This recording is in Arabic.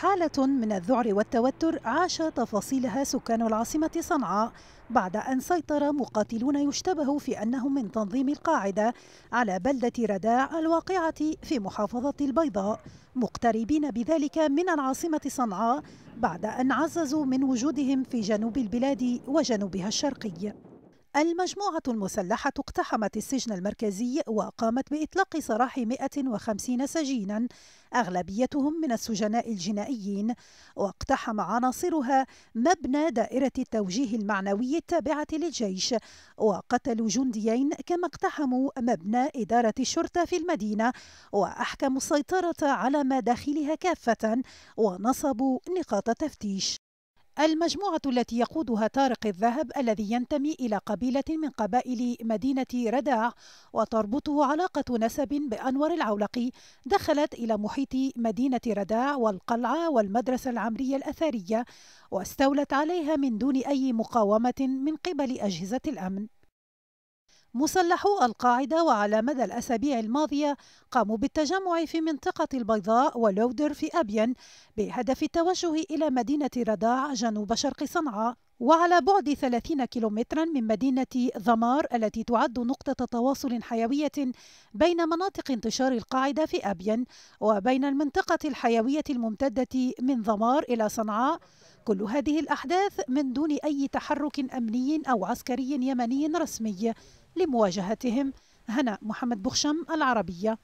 حالة من الذعر والتوتر عاش تفاصيلها سكان العاصمة صنعاء بعد أن سيطر مقاتلون يشتبه في أنهم من تنظيم القاعدة على بلدة رداع الواقعة في محافظة البيضاء مقتربين بذلك من العاصمة صنعاء بعد أن عززوا من وجودهم في جنوب البلاد وجنوبها الشرقي المجموعة المسلحة اقتحمت السجن المركزي وقامت بإطلاق سراح 150 سجينا أغلبيتهم من السجناء الجنائيين واقتحم عناصرها مبنى دائرة التوجيه المعنوي التابعة للجيش وقتلوا جنديين كما اقتحموا مبنى إدارة الشرطة في المدينة وأحكموا السيطرة على ما داخلها كافة ونصبوا نقاط تفتيش المجموعة التي يقودها طارق الذهب الذي ينتمي إلى قبيلة من قبائل مدينة رداع وتربطه علاقة نسب بأنور العولقي دخلت إلى محيط مدينة رداع والقلعة والمدرسة العمرية الأثرية واستولت عليها من دون أي مقاومة من قبل أجهزة الأمن مسلحو القاعدة وعلى مدى الأسابيع الماضية قاموا بالتجمع في منطقة البيضاء ولودر في أبين بهدف التوجه إلى مدينة رداع جنوب شرق صنعاء وعلى بعد 30 كيلومترا من مدينة ضمار التي تعد نقطة تواصل حيوية بين مناطق انتشار القاعدة في أبين وبين المنطقة الحيوية الممتدة من ضمار إلى صنعاء كل هذه الأحداث من دون أي تحرك أمني أو عسكري يمني رسمي لمواجهتهم هنا محمد بخشم العربية